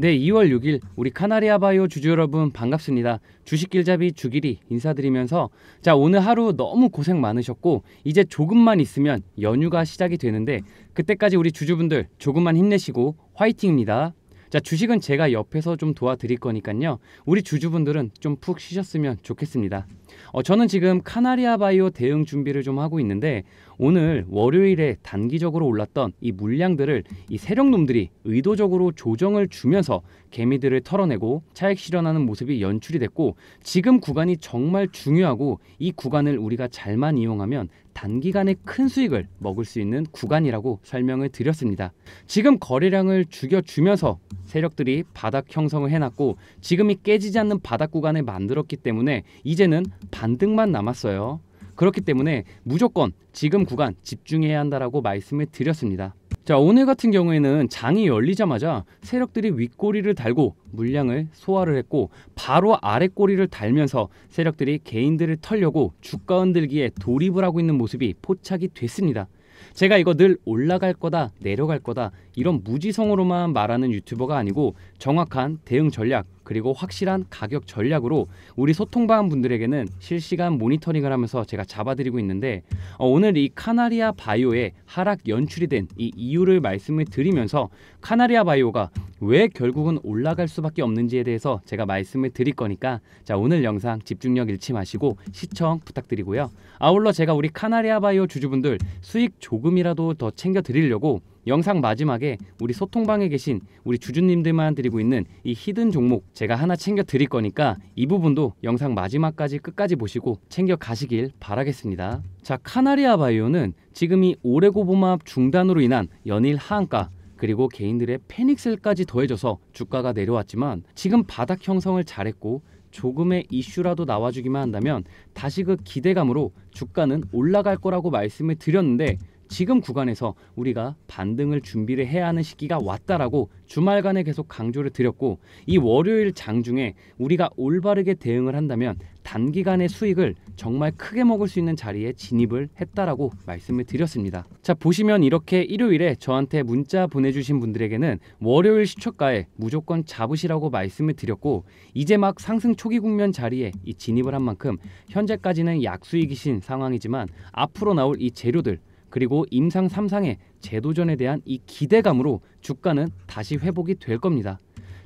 네, 2월 6일 우리 카나리아 바이오 주주 여러분 반갑습니다. 주식 길잡이 주길이 인사드리면서 자, 오늘 하루 너무 고생 많으셨고 이제 조금만 있으면 연휴가 시작이 되는데 그때까지 우리 주주분들 조금만 힘내시고 화이팅입니다. 자, 주식은 제가 옆에서 좀 도와드릴 거니까요. 우리 주주분들은 좀 푹 쉬셨으면 좋겠습니다. 어, 저는 지금 카나리아 바이오 대응 준비를 좀 하고 있는데 오늘 월요일에 단기적으로 올랐던 이 물량들을 이 세력놈들이 의도적으로 조정을 주면서 개미들을 털어내고 차익 실현하는 모습이 연출이 됐고 지금 구간이 정말 중요하고 이 구간을 우리가 잘만 이용하면 단기간에 큰 수익을 먹을 수 있는 구간이라고 설명을 드렸습니다. 지금 거래량을 죽여주면서 세력들이 바닥 형성을 해놨고 지금이 깨지지 않는 바닥 구간을 만들었기 때문에 이제는 반등만 남았어요. 그렇기 때문에 무조건 지금 구간 집중해야 한다라고 말씀을 드렸습니다. 자 오늘 같은 경우에는 장이 열리자마자 세력들이 윗꼬리를 달고 물량을 소화를 했고 바로 아랫꼬리를 달면서 세력들이 개인들을 털려고 주가 흔들기에 돌입을 하고 있는 모습이 포착이 됐습니다. 제가 이거 늘 올라갈 거다 내려갈 거다 이런 무지성으로만 말하는 유튜버가 아니고 정확한 대응 전략 그리고 확실한 가격 전략으로 우리 소통방 분들에게는 실시간 모니터링을 하면서 제가 잡아드리고 있는데 어, 오늘 이 카나리아 바이오의 하락 연출이 된 이 이유를 말씀을 드리면서 카나리아 바이오가 왜 결국은 올라갈 수밖에 없는지에 대해서 제가 말씀을 드릴 거니까 자 오늘 영상 집중력 잃지 마시고 시청 부탁드리고요. 아울러 제가 우리 카나리아 바이오 주주분들 수익 조금이라도 더 챙겨 드리려고 영상 마지막에 우리 소통방에 계신 우리 주주님들만 드리고 있는 이 히든 종목 제가 하나 챙겨 드릴 거니까 이 부분도 영상 마지막까지 끝까지 보시고 챙겨 가시길 바라겠습니다. 자 카나리아 바이오는 지금이 오레고보마 중단으로 인한 연일 하한가 그리고 개인들의 패닉셀까지 더해져서 주가가 내려왔지만 지금 바닥 형성을 잘했고 조금의 이슈라도 나와주기만 한다면 다시 그 기대감으로 주가는 올라갈 거라고 말씀을 드렸는데 지금 구간에서 우리가 반등을 준비를 해야 하는 시기가 왔다라고 주말간에 계속 강조를 드렸고 이 월요일 장중에 우리가 올바르게 대응을 한다면 단기간의 수익을 정말 크게 먹을 수 있는 자리에 진입을 했다라고 말씀을 드렸습니다. 자 보시면 이렇게 일요일에 저한테 문자 보내주신 분들에게는 월요일 시초가에 무조건 잡으시라고 말씀을 드렸고 이제 막 상승 초기 국면 자리에 진입을 한 만큼 현재까지는 약수익이신 상황이지만 앞으로 나올 이 재료들 그리고 임상 3상의 재도전에 대한 이 기대감으로 주가는 다시 회복이 될 겁니다.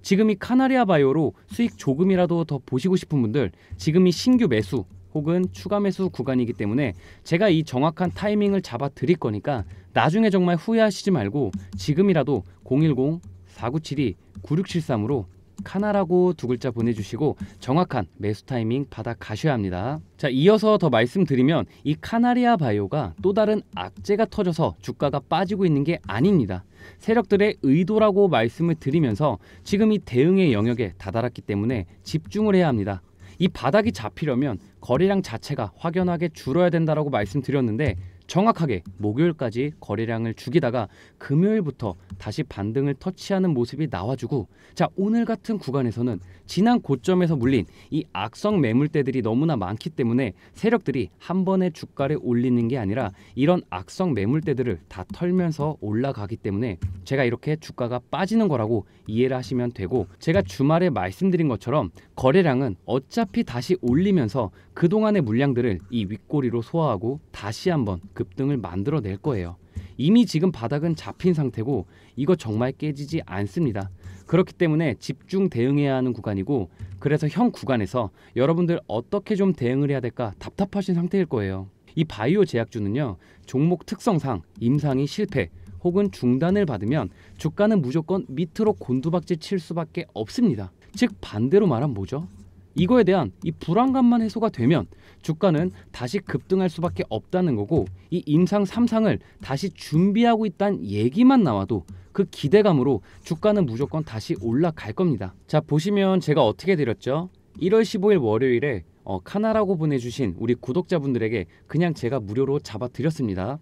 지금 이 카나리아 바이오로 수익 조금이라도 더 보시고 싶은 분들 지금 이 신규 매수 혹은 추가 매수 구간이기 때문에 제가 이 정확한 타이밍을 잡아 드릴 거니까 나중에 정말 후회하시지 말고 지금이라도 010 4972 9673으로 카나라고 두 글자 보내주시고 정확한 매수 타이밍 받아 가셔야 합니다. 자 이어서 더 말씀드리면 이 카나리아 바이오가 또 다른 악재가 터져서 주가가 빠지고 있는 게 아닙니다. 세력들의 의도라고 말씀을 드리면서 지금 이 대응의 영역에 다다랐기 때문에 집중을 해야 합니다. 이 바닥이 잡히려면 거래량 자체가 확연하게 줄어야 된다라고 말씀드렸는데 정확하게 목요일까지 거래량을 죽이다가 금요일부터 다시 반등을 터치하는 모습이 나와주고 자 오늘 같은 구간에서는 지난 고점에서 물린 이 악성 매물대들이 너무나 많기 때문에 세력들이 한 번에 주가를 올리는 게 아니라 이런 악성 매물대들을 다 털면서 올라가기 때문에 제가 이렇게 주가가 빠지는 거라고 이해를 하시면 되고 제가 주말에 말씀드린 것처럼 거래량은 어차피 다시 올리면서 그동안의 물량들을 이 윗꼬리로 소화하고 다시 한번 그 급등을 만들어낼 거예요. 이미 지금 바닥은 잡힌 상태고 이거 정말 깨지지 않습니다. 그렇기 때문에 집중 대응해야 하는 구간이고 그래서 현 구간에서 여러분들 어떻게 좀 대응을 해야 될까 답답하신 상태일 거예요. 이 바이오 제약주는요. 종목 특성상 임상이 실패 혹은 중단을 받으면 주가는 무조건 밑으로 곤두박질 칠 수밖에 없습니다. 즉 반대로 말하면 뭐죠? 이거에 대한 이 불안감만 해소가 되면 주가는 다시 급등할 수밖에 없다는 거고 이 임상 3상을 다시 준비하고 있다는 얘기만 나와도 그 기대감으로 주가는 무조건 다시 올라갈 겁니다. 자 보시면 제가 어떻게 드렸죠? 1월 15일 월요일에 어, 카나라고 보내주신 우리 구독자분들에게 그냥 제가 무료로 잡아드렸습니다.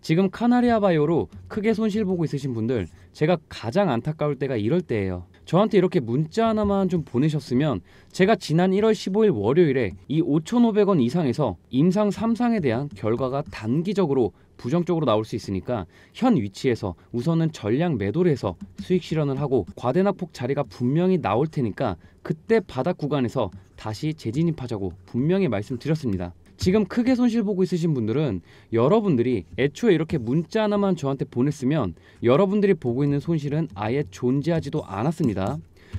지금 카나리아 바이오로 크게 손실 보고 있으신 분들 제가 가장 안타까울 때가 이럴 때예요. 저한테 이렇게 문자 하나만 좀 보내셨으면 제가 지난 1월 15일 월요일에 이 5,500원 이상에서 임상 3상에 대한 결과가 단기적으로 부정적으로 나올 수 있으니까 현 위치에서 우선은 전량 매도를 해서 수익 실현을 하고 과대납폭 자리가 분명히 나올 테니까 그때 바닥 구간에서 다시 재진입하자고 분명히 말씀드렸습니다. 지금 크게 손실 보고 있으신 분들은 여러분들이 애초에 이렇게 문자 하나만 저한테 보냈으면 여러분들이 보고 있는 손실은 아예 존재하지도 않았습니다.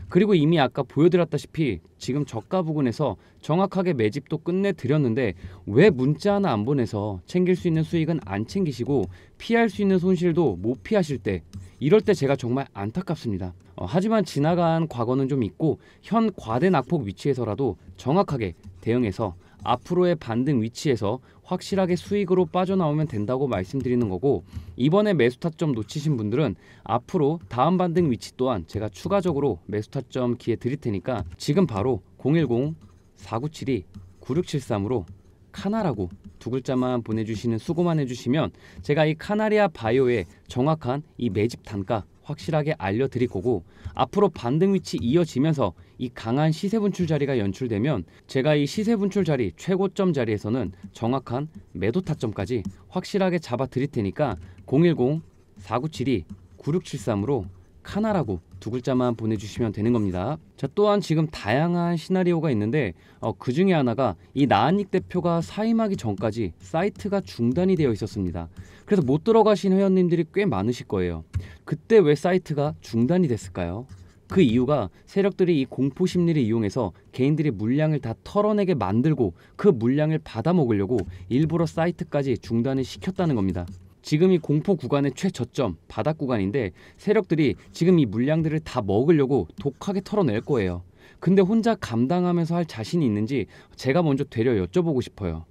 그리고 이미 아까 보여드렸다시피 지금 저가 부근에서 정확하게 매집도 끝내드렸는데 왜 문자 하나 안 보내서 챙길 수 있는 수익은 안 챙기시고 피할 수 있는 손실도 못 피하실 때 이럴 때 제가 정말 안타깝습니다. 어, 하지만 지나간 과거는 좀 있고 현 과대 낙폭 위치에서라도 정확하게 대응해서 앞으로의 반등 위치에서 확실하게 수익으로 빠져나오면 된다고 말씀드리는 거고 이번에 매수 타점 놓치신 분들은 앞으로 다음 반등 위치 또한 제가 추가적으로 매수 타점 기회 드릴 테니까 지금 바로 010-4972-9673으로 카나라고 두 글자만 보내주시는 수고만 해주시면 제가 이 카나리아 바이오의 정확한 이 매집 단가 확실하게 알려드릴 거고 앞으로 반등 위치 이어지면서 이 강한 시세 분출 자리가 연출되면 제가 이 시세 분출 자리 최고점 자리에서는 정확한 매도 타점까지 확실하게 잡아 드릴 테니까 010 4972 9673으로 카나라고 두 글자만 보내주시면 되는 겁니다. 자 또한 지금 다양한 시나리오가 있는데 어, 그 중에 하나가 이나은익 대표가 사임하기 전까지 사이트가 중단이 되어 있었습니다. 그래서 못 들어가신 회원님들이 꽤 많으실 거예요. 그때 왜 사이트가 중단이 됐을까요? 그 이유가 세력들이 이 공포 심리를 이용해서 개인들이 물량을 다 털어내게 만들고 그 물량을 받아먹으려고 일부러 사이트까지 중단을 시켰다는 겁니다. 지금 이 공포 구간의 최저점 바닥 구간인데 세력들이 지금 이 물량들을 다 먹으려고 독하게 털어낼 거예요. 근데 혼자 감당하면서 할 자신이 있는지 제가 먼저 되려 여쭤보고 싶어요.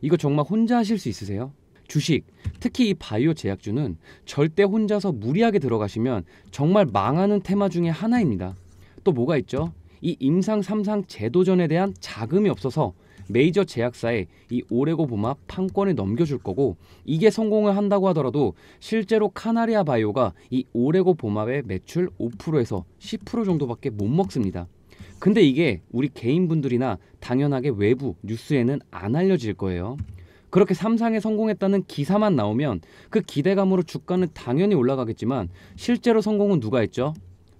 이거 정말 혼자 하실 수 있으세요? 주식, 특히 이 바이오 제약주는 절대 혼자서 무리하게 들어가시면 정말 망하는 테마 중에 하나입니다. 또 뭐가 있죠? 이 임상 3상 재도전에 대한 자금이 없어서 메이저 제약사에 이 오레고 보마 판권을 넘겨줄 거고 이게 성공을 한다고 하더라도 실제로 카나리아 바이오가 이 오레고 보마의 매출 5%에서 10% 정도밖에 못 먹습니다. 근데 이게 우리 개인분들이나 당연하게 외부 뉴스에는 안 알려질 거예요. 그렇게 삼상에 성공했다는 기사만 나오면 그 기대감으로 주가는 당연히 올라가겠지만 실제로 성공은 누가 했죠?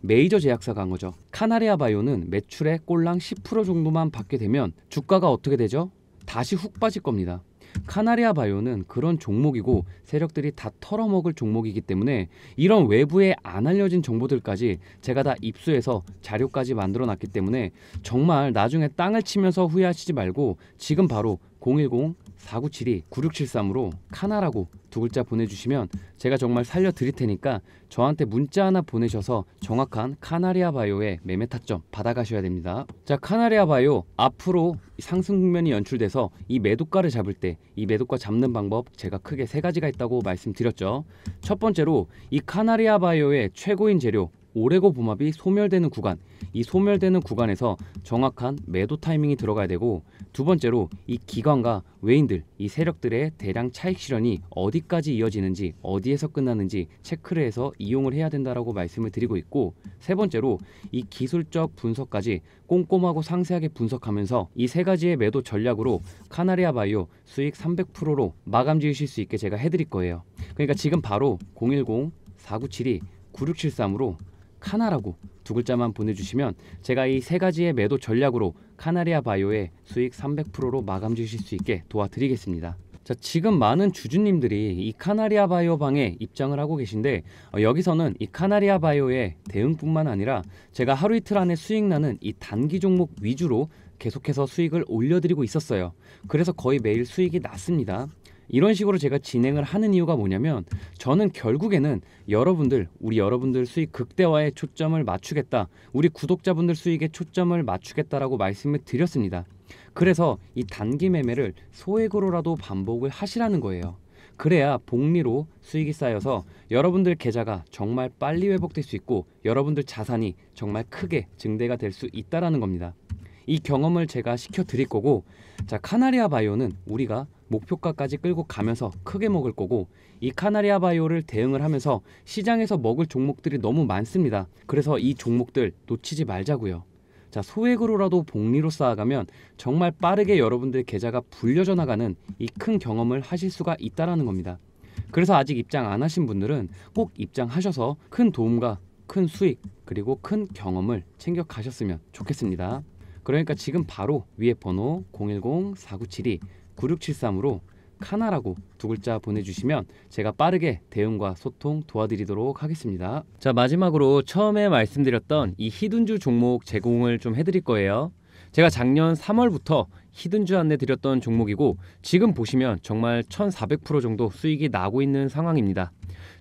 메이저 제약사 강거죠 카나리아 바이오는 매출의 꼴랑 10% 정도만 받게 되면 주가가 어떻게 되죠? 다시 훅 빠질 겁니다. 카나리아 바이오는 그런 종목이고 세력들이 다 털어먹을 종목이기 때문에 이런 외부에 안 알려진 정보들까지 제가 다 입수해서 자료까지 만들어 놨기 때문에 정말 나중에 땅을 치면서 후회하시지 말고 지금 바로 010 4972-9673으로 카나라고 두 글자 보내주시면 제가 정말 살려드릴 테니까 저한테 문자 하나 보내셔서 정확한 카나리아 바이오의 매매 타점 받아가셔야 됩니다. 자, 카나리아 바이오 앞으로 상승 국면이 연출돼서 이 매도가를 잡을 때 이 매도가 잡는 방법 제가 크게 세 가지가 있다고 말씀드렸죠. 첫 번째로 이 카나리아 바이오의 최고인 재료 오레고 붐압이 소멸되는 구간, 이 소멸되는 구간에서 정확한 매도 타이밍이 들어가야 되고 두 번째로 이 기관과 외인들, 이 세력들의 대량 차익 실현이 어디까지 이어지는지 어디에서 끝나는지 체크를 해서 이용을 해야 된다라고 말씀을 드리고 있고 세 번째로 이 기술적 분석까지 꼼꼼하고 상세하게 분석하면서 이 세 가지의 매도 전략으로 카나리아 바이오 수익 300%로 마감 지으실 수 있게 제가 해드릴 거예요. 그러니까 지금 바로 010 4972 9673으로 카나라고 두 글자만 보내주시면 제가 이 세 가지의 매도 전략으로 카나리아 바이오의 수익 300%로 마감 지실 수 있게 도와드리겠습니다. 자, 지금 많은 주주님들이 이 카나리아 바이오 방에 입장을 하고 계신데 어, 여기서는 이 카나리아 바이오의 대응뿐만 아니라 제가 하루 이틀 안에 수익 나는 이 단기 종목 위주로 계속해서 수익을 올려드리고 있었어요. 그래서 거의 매일 수익이 났습니다. 이런 식으로 제가 진행을 하는 이유가 뭐냐면 저는 결국에는 여러분들 우리 여러분들 수익 극대화에 초점을 맞추겠다 우리 구독자분들 수익에 초점을 맞추겠다라고 말씀을 드렸습니다 그래서 이 단기 매매를 소액으로라도 반복을 하시라는 거예요 그래야 복리로 수익이 쌓여서 여러분들 계좌가 정말 빨리 회복될 수 있고 여러분들 자산이 정말 크게 증대가 될 수 있다라는 겁니다 이 경험을 제가 시켜드릴 거고 자 카나리아 바이오는 우리가 목표가까지 끌고 가면서 크게 먹을 거고 이 카나리아 바이오를 대응을 하면서 시장에서 먹을 종목들이 너무 많습니다. 그래서 이 종목들 놓치지 말자고요. 자 소액으로라도 복리로 쌓아가면 정말 빠르게 여러분들 의 계좌가 불려져 나가는 이 큰 경험을 하실 수가 있다라는 겁니다. 그래서 아직 입장 안 하신 분들은 꼭 입장하셔서 큰 도움과 큰 수익 그리고 큰 경험을 챙겨 가셨으면 좋겠습니다. 그러니까 지금 바로 위에 번호 010-4972-9673으로 카나라고 두 글자 보내주시면 제가 빠르게 대응과 소통 도와드리도록 하겠습니다. 자 마지막으로 처음에 말씀드렸던 이 히든주 종목 제공을 좀 해드릴 거예요. 제가 작년 3월부터 히든주 안내 드렸던 종목이고 지금 보시면 정말 1400% 정도 수익이 나고 있는 상황입니다.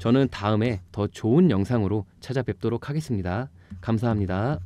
저는 다음에 더 좋은 영상으로 찾아뵙도록 하겠습니다. 감사합니다.